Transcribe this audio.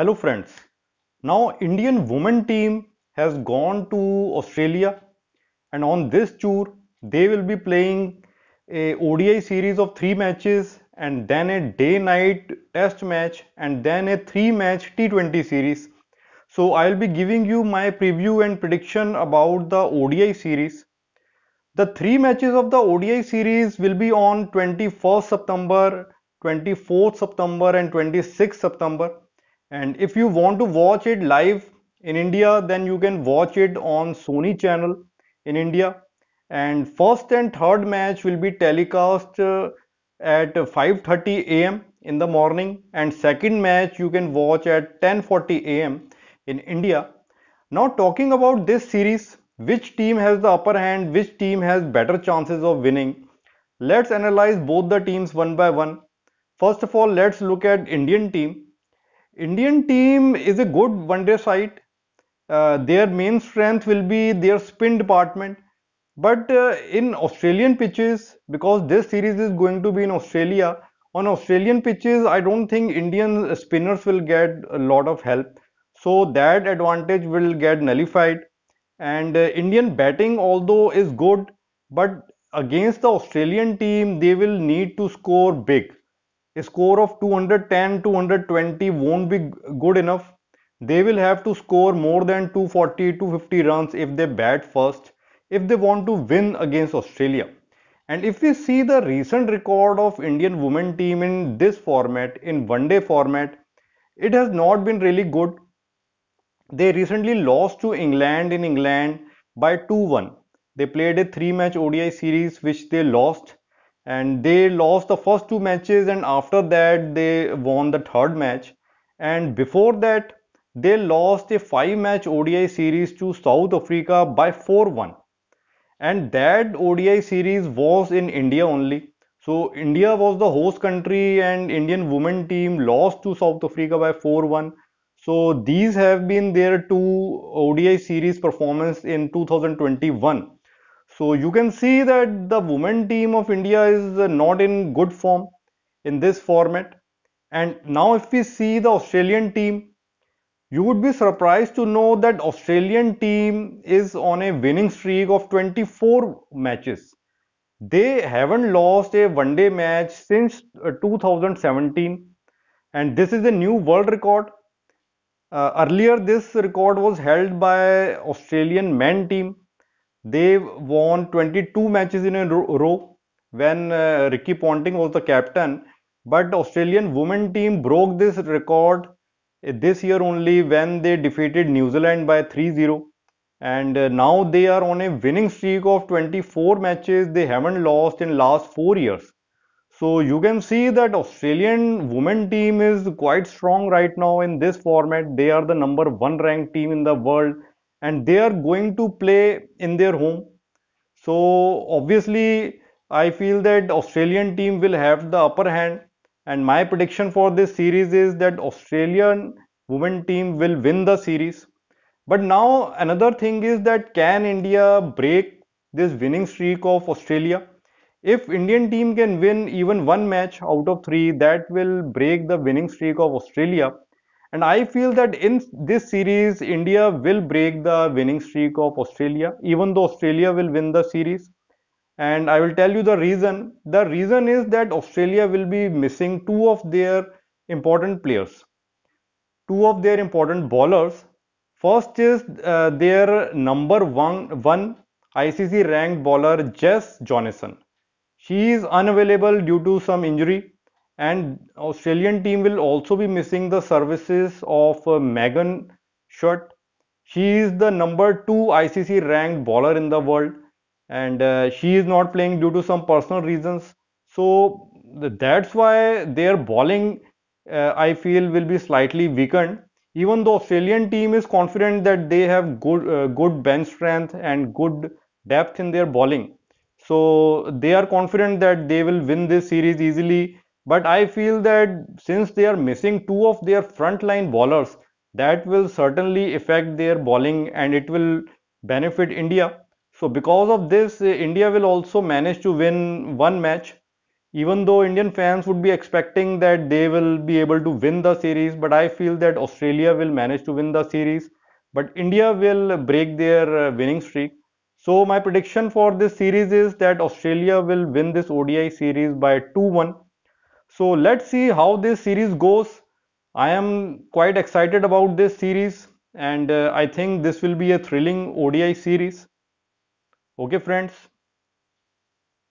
Hello friends. Now Indian women team has gone to Australia and on this tour they will be playing a ODI series of 3 matches and then a day night test match and then a 3 match T20 series. So I'll be giving you my preview and prediction about the ODI series. The 3 matches of the ODI series will be on 21st September, 24th September and 26th September and if you want to watch it live in India then you can watch it on Sony channel in India and first and third match will be telecast uh, at 5:30 a.m. in the morning and second match you can watch at 10:40 a.m. in India now talking about this series which team has the upper hand which team has better chances of winning let's analyze both the teams one by one first of all let's look at Indian team Indian team is a good one day side. Uh, their main strength will be their spin department. But uh, in Australian pitches, because this series is going to be in Australia, on Australian pitches, I don't think Indian spinners will get a lot of help. So that advantage will get nullified. And uh, Indian batting, although is good, but against the Australian team, they will need to score big a score of 210 220 won't be good enough they will have to score more than 240 250 runs if they bat first if they want to win against australia and if we see the recent record of indian women team in this format in one day format it has not been really good they recently lost to england in england by 2-1 they played a three match odi series which they lost and they lost the first two matches and after that they won the third match and before that they lost a five match ODI series to South Africa by 4-1 and that ODI series was in India only so India was the host country and Indian women team lost to South Africa by 4-1 so these have been their two ODI series performance in 2021 so you can see that the women team of India is uh, not in good form in this format. And now if we see the Australian team, you would be surprised to know that Australian team is on a winning streak of 24 matches. They haven't lost a one day match since uh, 2017 and this is a new world record. Uh, earlier this record was held by Australian men team they won 22 matches in a row when uh, Ricky Ponting was the captain. But Australian women team broke this record eh, this year only when they defeated New Zealand by 3-0 and uh, now they are on a winning streak of 24 matches they haven't lost in last 4 years so you can see that Australian women team is quite strong right now in this format they are the number 1 ranked team in the world and they are going to play in their home. So obviously, I feel that Australian team will have the upper hand and my prediction for this series is that Australian women team will win the series. But now another thing is that can India break this winning streak of Australia? If Indian team can win even one match out of 3 that will break the winning streak of Australia and I feel that in this series, India will break the winning streak of Australia, even though Australia will win the series. And I will tell you the reason. The reason is that Australia will be missing two of their important players, two of their important bowlers. First is uh, their number one, one ICC ranked bowler Jess Johnson. She is unavailable due to some injury and Australian team will also be missing the services of uh, Megan Schutt. She is the number 2 ICC ranked bowler in the world and uh, she is not playing due to some personal reasons. So that's why their bowling uh, I feel will be slightly weakened. Even though Australian team is confident that they have good uh, good bench strength and good depth in their bowling. So they are confident that they will win this series easily but I feel that since they are missing two of their frontline bowlers, that will certainly affect their bowling and it will benefit India. So because of this, uh, India will also manage to win one match. Even though Indian fans would be expecting that they will be able to win the series, but I feel that Australia will manage to win the series. But India will break their uh, winning streak. So my prediction for this series is that Australia will win this ODI series by 2-1 so let's see how this series goes. I am quite excited about this series and uh, I think this will be a thrilling ODI series. Okay friends,